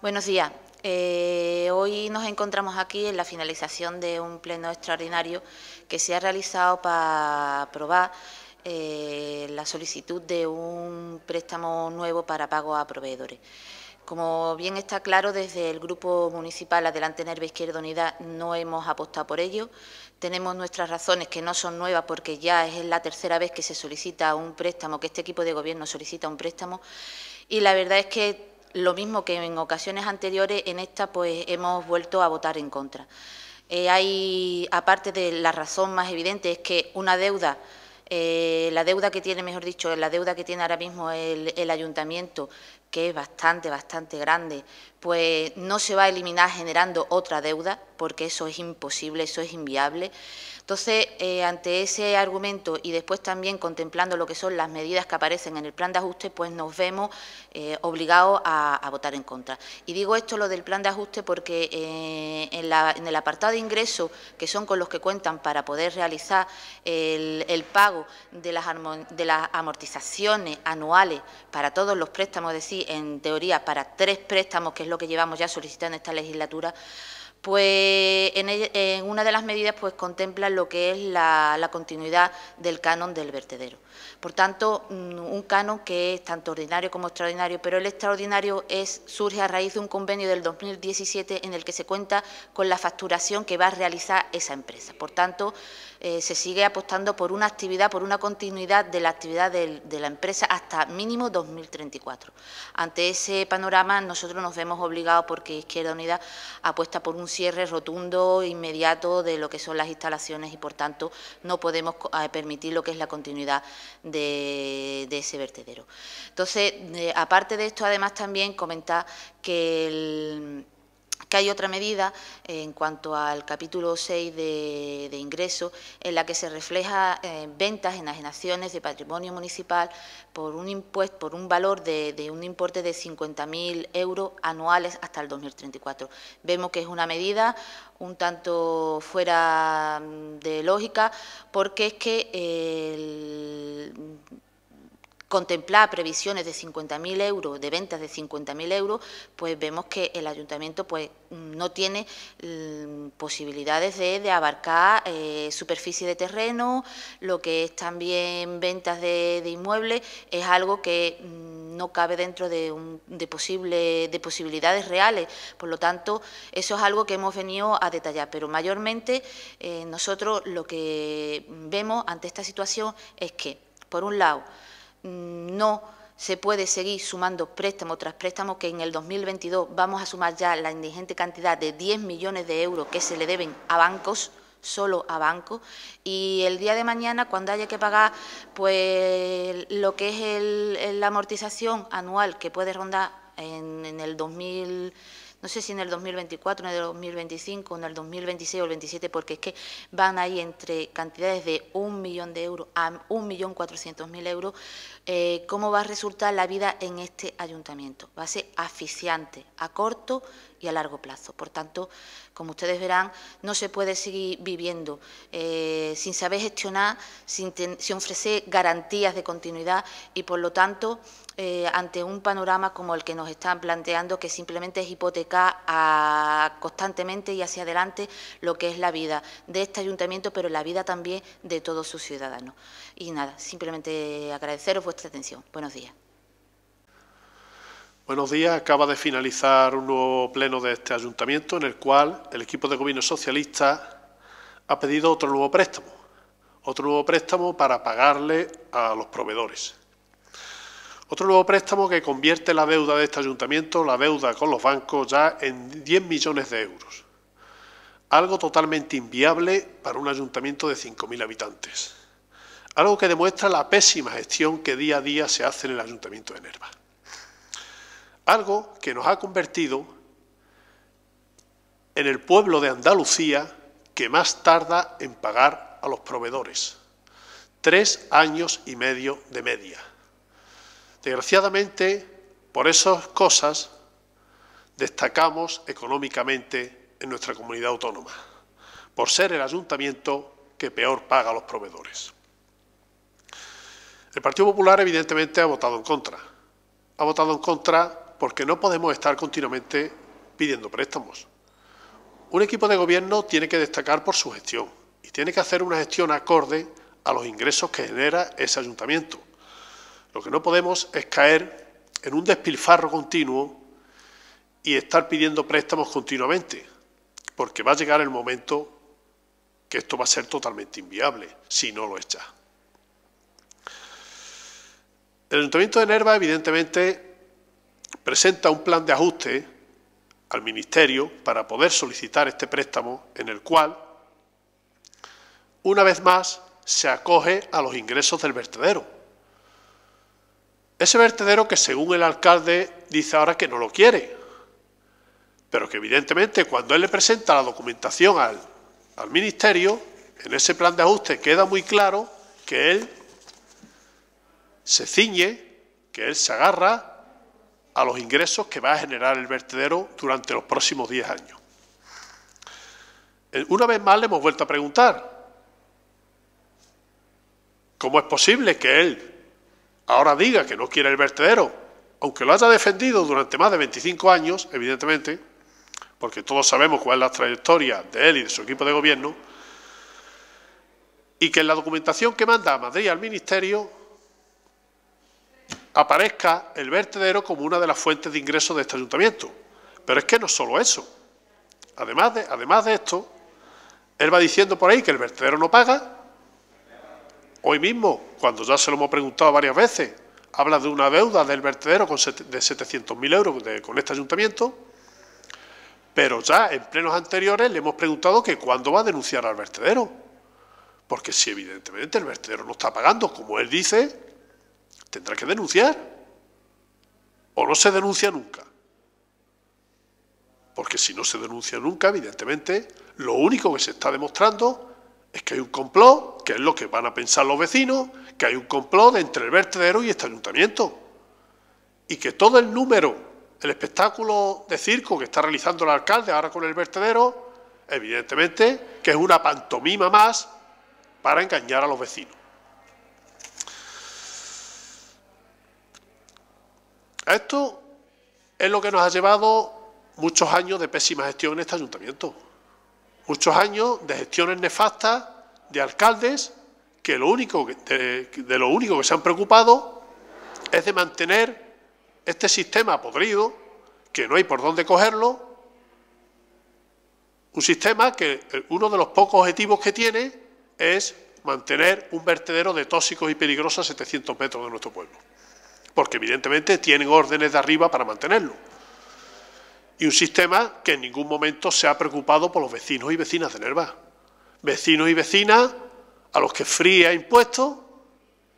Buenos días. Eh, hoy nos encontramos aquí en la finalización de un pleno extraordinario que se ha realizado para aprobar eh, la solicitud de un préstamo nuevo para pago a proveedores. Como bien está claro, desde el Grupo Municipal Adelante Nerva Izquierda Unidad no hemos apostado por ello. Tenemos nuestras razones que no son nuevas porque ya es la tercera vez que se solicita un préstamo, que este equipo de gobierno solicita un préstamo. Y la verdad es que lo mismo que en ocasiones anteriores, en esta pues hemos vuelto a votar en contra. Eh, hay, aparte de la razón más evidente, es que una deuda, eh, la deuda que tiene, mejor dicho, la deuda que tiene ahora mismo el, el ayuntamiento, que es bastante, bastante grande, pues no se va a eliminar generando otra deuda, porque eso es imposible, eso es inviable. Entonces, eh, ante ese argumento y después también contemplando lo que son las medidas que aparecen en el plan de ajuste, pues nos vemos eh, obligados a, votar en contra. Y digo esto lo del plan de ajuste porque eh, en, el apartado de ingresos, que son con los que cuentan para poder realizar el, pago de las, de las amortizaciones anuales para todos los préstamos, es decir, en teoría para tres préstamos, que es lo que llevamos ya solicitando esta legislatura, pues en, una de las medidas pues contempla lo que es la, continuidad del canon del vertedero. Por tanto, mm, un canon que es tanto ordinario como extraordinario, pero el extraordinario es, surge a raíz de un convenio del 2017 en el que se cuenta con la facturación que va a realizar esa empresa. Por tanto, eh, se sigue apostando por una actividad, por una continuidad de la actividad de, la empresa hasta mínimo 2034. Ante ese panorama nosotros nos vemos obligados porque Izquierda Unida apuesta por un cierre rotundo, inmediato de lo que son las instalaciones y por tanto no podemos eh, permitir lo que es la continuidad de, ese vertedero. Entonces, eh, aparte de esto, además también comentar que el que hay otra medida en cuanto al capítulo 6 de, ingreso, en la que se refleja ventas eh, ventas, enajenaciones de patrimonio municipal por un impuesto, por un valor de, un importe de 50.000 euros anuales hasta el 2034. Vemos que es una medida un tanto fuera mm, de lógica porque es que el contemplar previsiones de 50.000 euros, de ventas de 50.000 euros, pues vemos que el ayuntamiento pues no tiene mm, posibilidades de, abarcar eh, superficie de terreno, lo que es también ventas de, inmuebles, es algo que mm, no cabe dentro de, de, posible, de posibilidades reales. Por lo tanto, eso es algo que hemos venido a detallar. Pero mayormente eh, nosotros lo que vemos ante esta situación es que, por un lado, Mm, no se puede seguir sumando préstamo tras préstamo, que en el 2022 vamos a sumar ya la indigente cantidad de 10 millones de euros que se le deben a bancos, solo a bancos, y el día de mañana, cuando haya que pagar pues lo que es la amortización anual, que puede rondar en, en el 2022, no sé si en el 2024, en el 2025, en el 2026 o el 27, porque es que van ahí entre cantidades de un millón de euros a un millón cuatrocientos mil euros, eh, cómo va a resultar la vida en este ayuntamiento. Va a ser asfixiante, a corto y a largo plazo. Por tanto, como ustedes verán, no se puede seguir viviendo eh, sin saber gestionar, sin, ofrecer garantías de continuidad y, por lo tanto, eh, ante un panorama como el que nos están planteando, que simplemente es hipotecar a, ah, constantemente y hacia adelante lo que es la vida de este ayuntamiento, pero la vida también de todos sus ciudadanos. Y nada, simplemente agradeceros vuestra atención. Buenos días. Buenos días. Acaba de finalizar un nuevo pleno de este ayuntamiento en el cual el equipo de gobierno socialista ha pedido otro nuevo préstamo, otro nuevo préstamo para pagarle a los proveedores. Otro nuevo préstamo que convierte la deuda de este ayuntamiento, la deuda con los bancos, ya en 10 millones de euros. Algo totalmente inviable para un ayuntamiento de 5.000 habitantes. Algo que demuestra la pésima gestión que día a día se hace en el ayuntamiento de Nerva. Algo que nos ha convertido en el pueblo de Andalucía que más tarda en pagar a los proveedores. Tres años y medio de media. Desgraciadamente, por esas cosas, destacamos económicamente en nuestra comunidad autónoma, por ser el ayuntamiento que peor paga a los proveedores. El Partido Popular, evidentemente, ha votado en contra. Ha votado en contra porque no podemos estar continuamente pidiendo préstamos. Un equipo de gobierno tiene que destacar por su gestión y tiene que hacer una gestión acorde a los ingresos que genera ese ayuntamiento. Lo que no podemos es caer en un despilfarro continuo y estar pidiendo préstamos continuamente, porque va a llegar el momento que esto va a ser totalmente inviable si no lo echa. El Ayuntamiento de Nerva, evidentemente, presenta un plan de ajuste al Ministerio para poder solicitar este préstamo en el cual, una vez más, se acoge a los ingresos del vertedero. Ese vertedero que, según el alcalde, dice ahora que no lo quiere, pero que evidentemente cuando él le presenta la documentación al, Ministerio, en ese plan de ajuste queda muy claro que él se ciñe, que él se agarra a los ingresos que va a generar el vertedero durante los próximos 10 años. Eh, una vez más le hemos vuelto a preguntar, ¿cómo es posible que él ahora diga que no quiere el vertedero, aunque lo haya defendido durante más de 25 años, evidentemente, porque todos sabemos cuál es la trayectoria de él y de su equipo de gobierno, y que en la documentación que manda a Madrid al Ministerio aparezca el vertedero como una de las fuentes de ingresos de este ayuntamiento. Pero es que no es solo eso. Además de, además de esto, él va diciendo por ahí que el vertedero no paga. Hoy mismo, cuando ya se lo hemos preguntado varias veces, habla de una deuda del vertedero de 700.000 euros con este ayuntamiento, pero ya en plenos anteriores le hemos preguntado que cuándo va a denunciar al vertedero. Porque si evidentemente el vertedero no está pagando, como él dice, tendrá que denunciar. O no se denuncia nunca. Porque si no se denuncia nunca, evidentemente, lo único que se está demostrando es que hay un complot, que es lo que van a pensar los vecinos, que hay un complot entre el vertedero y este ayuntamiento. Y que todo el número, el espectáculo de circo que está realizando el alcalde ahora con el vertedero, evidentemente, que es una pantomima más para engañar a los vecinos. esto es lo que nos ha llevado muchos años de pésima gestión en este ayuntamiento. Muchos años de gestiones nefastas de alcaldes que, lo único de, lo único que se han preocupado es de mantener este sistema podrido, que no hay por dónde cogerlo, un sistema que eh, uno de los pocos objetivos que tiene es mantener un vertedero de tóxicos y peligrosos a 700 metros de nuestro pueblo porque evidentemente tienen órdenes de arriba para mantenerlo. Y un sistema que en ningún momento se ha preocupado por los vecinos y vecinas de Nerva. Vecinos y vecinas a los que fría impuestos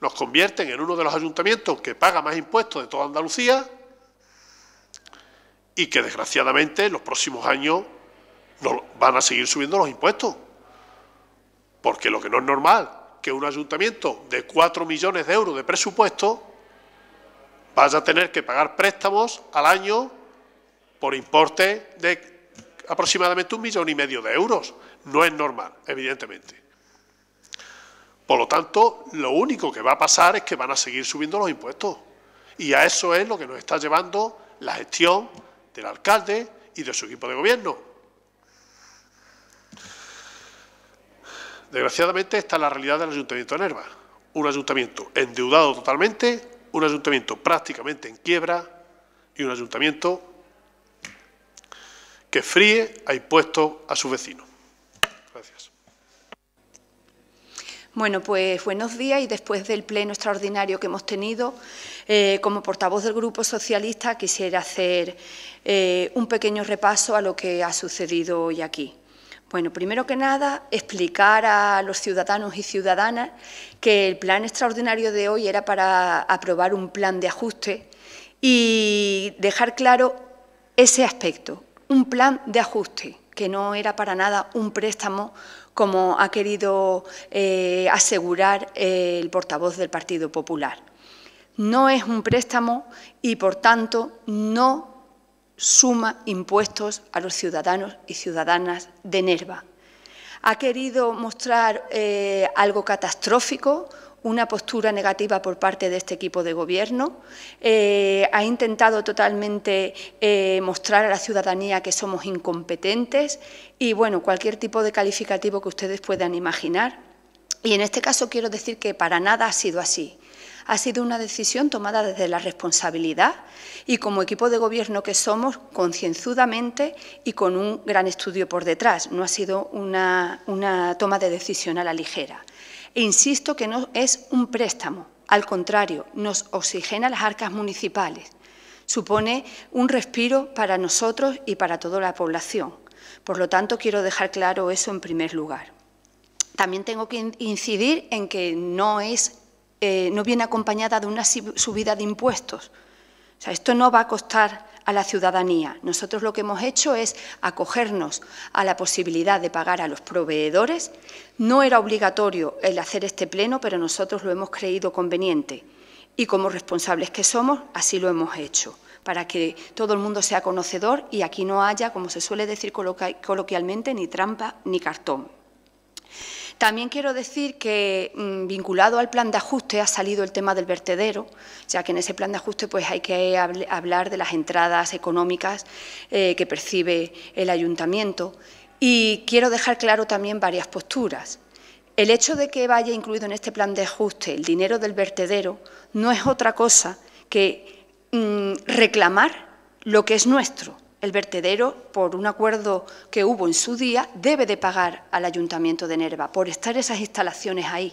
nos convierten en uno de los ayuntamientos que paga más impuestos de toda Andalucía y que desgraciadamente en los próximos años van a seguir subiendo los impuestos. Porque lo que no es normal, que un ayuntamiento de 4 millones de euros de presupuesto vas a tener que pagar préstamos al año por importe de aproximadamente un millón y medio de euros. No es normal, evidentemente. Por lo tanto, lo único que va a pasar es que van a seguir subiendo los impuestos. Y a eso es lo que nos está llevando la gestión del alcalde y de su equipo de gobierno. Desgraciadamente, esta es la realidad del Ayuntamiento de Nerva. Un ayuntamiento endeudado totalmente, un ayuntamiento prácticamente en quiebra y un ayuntamiento que fríe a impuesto a sus vecinos. Gracias. Bueno, pues buenos días y después del pleno extraordinario que hemos tenido, eh, como portavoz del Grupo Socialista quisiera hacer eh, un pequeño repaso a lo que ha sucedido hoy aquí. Bueno, primero que nada, explicar a los ciudadanos y ciudadanas que el plan extraordinario de hoy era para aprobar un plan de ajuste y dejar claro ese aspecto, un plan de ajuste, que no era para nada un préstamo como ha querido eh, asegurar el portavoz del Partido Popular. No es un préstamo y, por tanto, no suma impuestos a los ciudadanos y ciudadanas de Nerva. Ha querido mostrar eh, algo catastrófico, una postura negativa por parte de este equipo de gobierno. Eh, ha intentado totalmente eh, mostrar a la ciudadanía que somos incompetentes y, bueno, cualquier tipo de calificativo que ustedes puedan imaginar. Y en este caso quiero decir que para nada ha sido así ha sido una decisión tomada desde la responsabilidad y como equipo de gobierno que somos, concienzudamente y con un gran estudio por detrás. No ha sido una, toma de decisión a la ligera. E insisto que no es un préstamo, al contrario, nos oxigena las arcas municipales. Supone un respiro para nosotros y para toda la población. Por lo tanto, quiero dejar claro eso en primer lugar. También tengo que incidir en que no es eh, no viene acompañada de una subida de impuestos. O sea, esto no va a costar a la ciudadanía. Nosotros lo que hemos hecho es acogernos a la posibilidad de pagar a los proveedores. No era obligatorio el hacer este pleno, pero nosotros lo hemos creído conveniente y como responsables que somos, así lo hemos hecho, para que todo el mundo sea conocedor y aquí no haya, como se suele decir coloquialmente, ni trampa ni cartón. También quiero decir que mm, vinculado al plan de ajuste ha salido el tema del vertedero, ya que en ese plan de ajuste pues hay que hablar de las entradas económicas eh, que percibe el ayuntamiento. Y quiero dejar claro también varias posturas. El hecho de que vaya incluido en este plan de ajuste el dinero del vertedero no es otra cosa que mm, reclamar lo que es nuestro el vertedero, por un acuerdo que hubo en su día, debe de pagar al Ayuntamiento de Nerva por estar esas instalaciones ahí.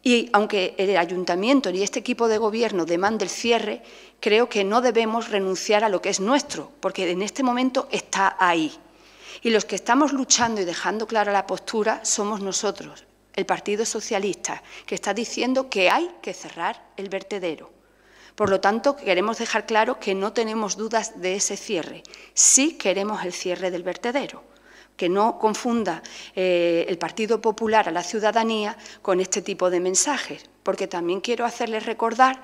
Y aunque el Ayuntamiento ni este equipo de gobierno demande el cierre, creo que no debemos renunciar a lo que es nuestro, porque en este momento está ahí. Y los que estamos luchando y dejando clara la postura somos nosotros, el Partido Socialista, que está diciendo que hay que cerrar el vertedero. Por lo tanto, queremos dejar claro que no tenemos dudas de ese cierre. Sí queremos el cierre del vertedero que no confunda eh, el Partido Popular a la ciudadanía con este tipo de mensajes, porque también quiero hacerles recordar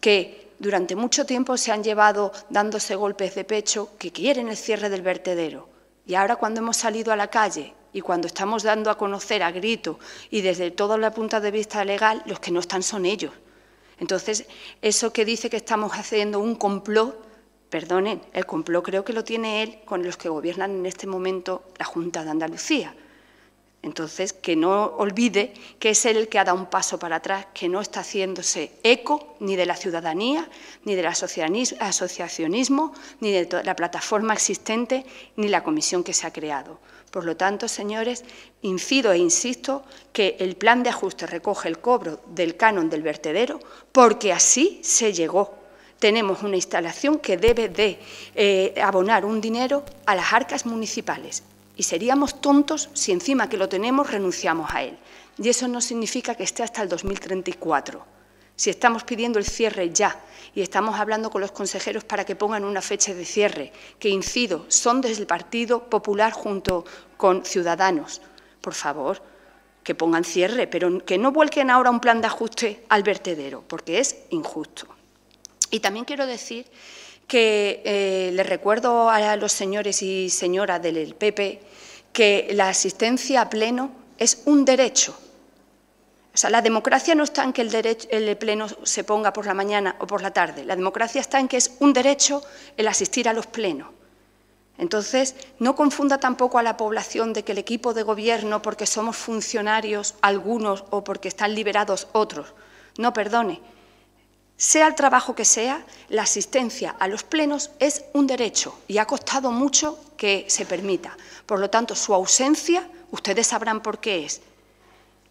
que durante mucho tiempo se han llevado dándose golpes de pecho que quieren el cierre del vertedero. Y ahora cuando hemos salido a la calle y cuando estamos dando a conocer a grito y desde toda la punta de vista legal, los que no están son ellos, entonces, eso que dice que estamos haciendo un complot, perdonen, el complot creo que lo tiene él con los que gobiernan en este momento la Junta de Andalucía. Entonces, que no olvide que es él el que ha dado un paso para atrás, que no está haciéndose eco ni de la ciudadanía, ni del asociacionismo, ni de la plataforma existente, ni la comisión que se ha creado. Por lo tanto, señores, incido e insisto que el plan de ajuste recoge el cobro del canon del vertedero porque así se llegó. Tenemos una instalación que debe de eh, abonar un dinero a las arcas municipales y seríamos tontos si encima que lo tenemos renunciamos a él. Y eso no significa que esté hasta el 2034. Si estamos pidiendo el cierre ya y estamos hablando con los consejeros para que pongan una fecha de cierre, que incido, son desde el Partido Popular junto con Ciudadanos, por favor, que pongan cierre, pero que no vuelquen ahora un plan de ajuste al vertedero, porque es injusto. Y también quiero decir que eh, les recuerdo a los señores y señoras del PP que la asistencia a pleno es un derecho o sea, la democracia no está en que el, el pleno se ponga por la mañana o por la tarde. La democracia está en que es un derecho el asistir a los plenos. Entonces, no confunda tampoco a la población de que el equipo de gobierno, porque somos funcionarios algunos o porque están liberados otros. No, perdone. Sea el trabajo que sea, la asistencia a los plenos es un derecho y ha costado mucho que se permita. Por lo tanto, su ausencia, ustedes sabrán por qué es,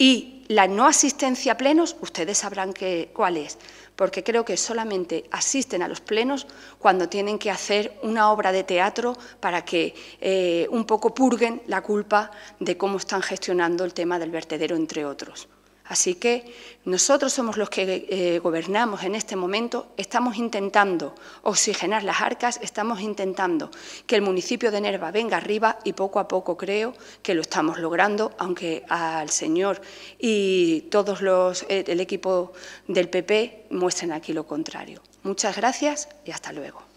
y la no asistencia a plenos, ustedes sabrán cuál es, porque creo que solamente asisten a los plenos cuando tienen que hacer una obra de teatro para que eh, un poco purguen la culpa de cómo están gestionando el tema del vertedero, entre otros. Así que nosotros somos los que eh, gobernamos en este momento, estamos intentando oxigenar las arcas, estamos intentando que el municipio de Nerva venga arriba y poco a poco creo que lo estamos logrando, aunque al señor y todos los eh, el equipo del PP muestren aquí lo contrario. Muchas gracias y hasta luego.